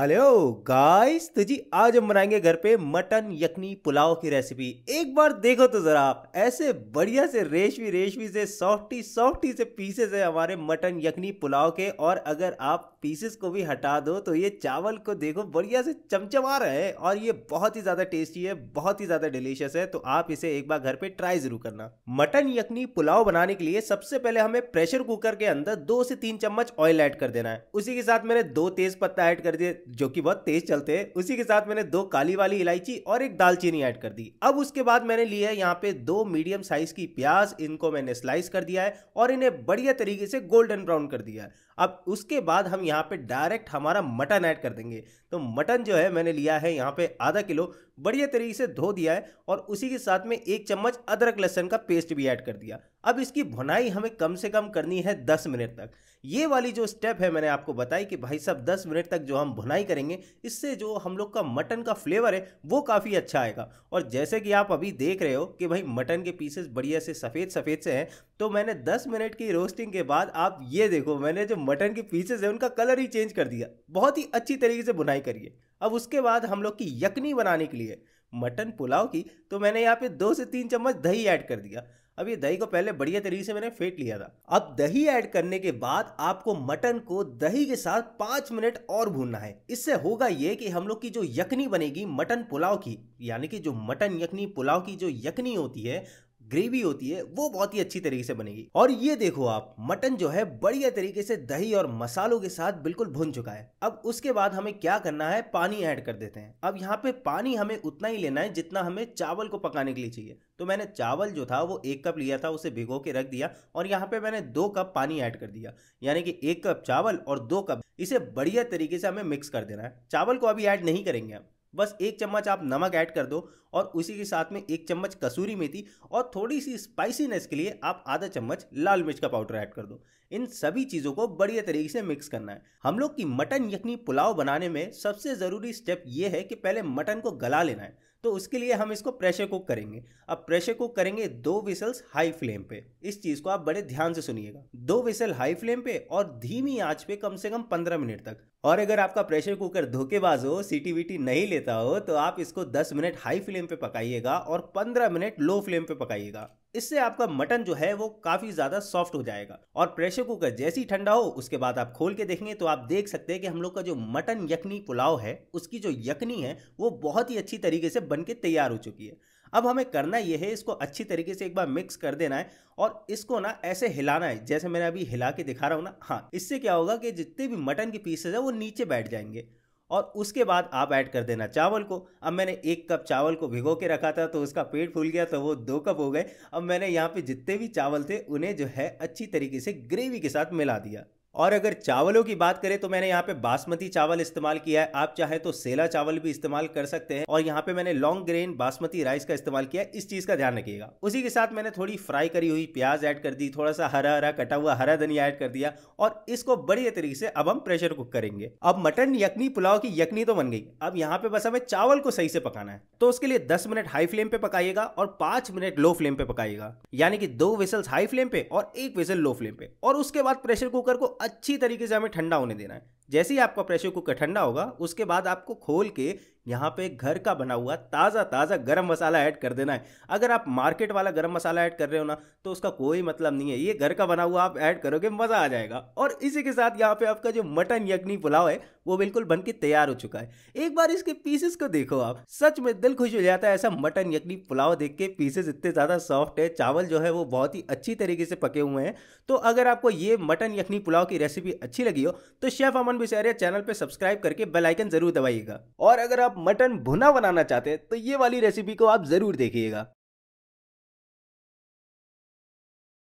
hello guys तो जी आज हम बनाएंगे घर पे मटन यखनी पुलाव की रेसिपी एक बार देखो तो ज़रा आप ऐसे बढ़िया से रेशमी रेशमी से सॉफ्टी सॉफ्टी से पीसेस है हमारे मटन यखनी पुलाव के और अगर आप पीसेस को भी हटा दो तो ये चावल को देखो बढ़िया से चमचमा रहे हैं और ये बहुत ही ज़्यादा टेस्टी है बहुत ही ज़्यादा डिलीशियस है तो आप इसे एक बार घर पे ट्राई ज़रूर करना मटन यखनी पुलाव बनाने के लिए सबसे पहले हमें प्रेशर कुकर के अंदर दो से तीन चम्मच ऑयल ऐड कर देना है उसी के साथ मैंने दो तेज़ पत्ता ऐड कर दिया जो कि बहुत तेज चलते हैं उसी के साथ मैंने दो काली वाली इलायची और एक दालचीनी ऐड कर दी अब उसके बाद मैंने लिए है यहाँ पे दो मीडियम साइज की प्याज इनको मैंने स्लाइस कर दिया है और इन्हें बढ़िया तरीके से गोल्डन ब्राउन कर दिया है अब उसके बाद हम यहाँ पे डायरेक्ट हमारा मटन ऐड कर देंगे तो मटन जो है मैंने लिया है यहाँ पे आधा किलो बढ़िया तरीके से धो दिया है और उसी के साथ में एक चम्मच अदरक लहसन का पेस्ट भी ऐड कर दिया अब इसकी भुनाई हमें कम से कम करनी है दस मिनट तक ये वाली जो स्टेप है मैंने आपको बताई कि भाई साहब दस मिनट तक जो हम भुनाई करेंगे इससे जो हम लोग का मटन का फ्लेवर है वो काफ़ी अच्छा आएगा और जैसे कि आप अभी देख रहे हो कि भाई मटन के पीसेस बढ़िया से सफ़ेद सफ़ेद से हैं तो मैंने दस मिनट की रोस्टिंग के बाद आप ये देखो मैंने जो मटन के पीसेज है उनका कलर ही चेंज कर दिया बहुत ही अच्छी तरीके से भुनाई करिए अब उसके बाद हम लोग की यकनी बनाने के लिए मटन पुलाव की तो मैंने यहाँ पे दो से तीन चम्मच दही ऐड कर दिया अब ये दही को पहले बढ़िया तरीके से मैंने फेंट लिया था अब दही ऐड करने के बाद आपको मटन को दही के साथ पाँच मिनट और भूनना है इससे होगा ये कि हम लोग की जो यखनी बनेगी मटन पुलाव की यानी कि जो मटन यखनी पुलाव की जो यखनी होती है ग्रेवी होती है वो बहुत ही अच्छी तरीके से बनेगी और ये देखो आप मटन जो है बढ़िया तरीके से दही और मसालों के साथ बिल्कुल भुन चुका है अब उसके बाद हमें क्या करना है पानी ऐड कर देते हैं अब यहाँ पे पानी हमें उतना ही लेना है जितना हमें चावल को पकाने के लिए चाहिए तो मैंने चावल जो था वो एक कप लिया था उसे भिगो के रख दिया और यहाँ पे मैंने दो कप पानी ऐड कर दिया यानी कि एक कप चावल और दो कप इसे बढ़िया तरीके से हमें मिक्स कर देना है चावल को अभी ऐड नहीं करेंगे हम बस एक चम्मच आप नमक ऐड कर दो और उसी के साथ में एक चम्मच कसूरी मेथी और थोड़ी सी स्पाइसीनेस के लिए आप आधा चम्मच लाल मिर्च का पाउडर ऐड कर दो इन सभी चीज़ों को बढ़िया तरीके से मिक्स करना है हम लोग की मटन यखनी पुलाव बनाने में सबसे ज़रूरी स्टेप ये है कि पहले मटन को गला लेना है तो उसके लिए हम इसको प्रेशर कुक करेंगे अब प्रेशर कुक करेंगे दो विसल्स हाई फ्लेम पे इस चीज़ को आप बड़े ध्यान से सुनिएगा दो विसल हाई फ्लेम पे और धीमी आंच पे कम से कम पंद्रह मिनट तक और अगर आपका प्रेशर कुकर धोखेबाज हो सीटी वीटी नहीं लेता हो तो आप इसको दस मिनट हाई फ्लेम पे पकाइएगा और पंद्रह मिनट लो फ्लेम पे पकाइएगा इससे आपका मटन जो है वो काफ़ी ज़्यादा सॉफ्ट हो जाएगा और प्रेशर कुकर जैसे ही ठंडा हो उसके बाद आप खोल के देखेंगे तो आप देख सकते हैं कि हम लोग का जो मटन यखनी पुलाव है उसकी जो यखनी है वो बहुत ही अच्छी तरीके से बन के तैयार हो चुकी है अब हमें करना यह है इसको अच्छी तरीके से एक बार मिक्स कर देना है और इसको ना ऐसे हिलाना है जैसे मैंने अभी हिला के दिखा रहा हूँ ना हाँ इससे क्या होगा कि जितने भी मटन के पीसेज है वो नीचे बैठ जाएंगे और उसके बाद आप ऐड कर देना चावल को अब मैंने एक कप चावल को भिगो के रखा था तो उसका पेट फूल गया तो वो दो कप हो गए अब मैंने यहाँ पे जितने भी चावल थे उन्हें जो है अच्छी तरीके से ग्रेवी के साथ मिला दिया और अगर चावलों की बात करें तो मैंने यहाँ पे बासमती चावल इस्तेमाल किया है आप चाहे तो सेला चावल भी इस्तेमाल कर सकते हैं और यहाँ पे मैंने लॉन्ग ग्रेन बासमती राइस का इस्तेमाल किया है इस चीज़ का ध्यान रखिएगा उसी के साथ मैंने थोड़ी फ्राई करी हुई प्याज ऐड कर दी थोड़ा सा हरा हरा कटा हुआ हरा धनिया ऐड कर दिया और इसको बढ़िया तरीके से अब हम प्रेशर कुक करेंगे अब मटन यकनी पुलाव की यकनी तो बन गई अब यहाँ पे बस हमें चावल को सही से पकाना है तो उसके लिए दस मिनट हाई फ्लेम पे पकाइएगा और पांच मिनट लो फ्लेम पे पकाइएगा यानी कि दो विसल्स हाई फ्लेम पे और एक विसल लो फ्लेम पे और उसके बाद प्रेशर कुकर को अच्छी तरीके से हमें ठंडा होने देना है जैसे ही आपका प्रेशर कुकर ठंडा होगा उसके बाद आपको खोल के यहाँ पे घर का बना हुआ ताज़ा ताज़ा गरम मसाला ऐड कर देना है अगर आप मार्केट वाला गरम मसाला ऐड कर रहे हो ना तो उसका कोई मतलब नहीं है ये घर का बना हुआ आप ऐड करोगे मज़ा आ जाएगा और इसी के साथ यहाँ पे आपका जो मटन यखनी पुलाव है वो बिल्कुल बन के तैयार हो चुका है एक बार इसके पीसेस को देखो आप सच में दिल खुश हो जाता है ऐसा मटन यखनी पुलाव देख के पीसेस इतने ज़्यादा सॉफ्ट है चावल जो है वो बहुत ही अच्छी तरीके से पके हुए हैं तो अगर आपको ये मटन यखनी पुलाव की रेसिपी अच्छी लगी हो तो शेफ़ अमन बेचारे चैनल पे सब्सक्राइब करके बेलाइकन जरूर दबाइएगा और अगर आप मटन भुना बनाना चाहते हैं तो ये वाली रेसिपी को आप जरूर देखिएगा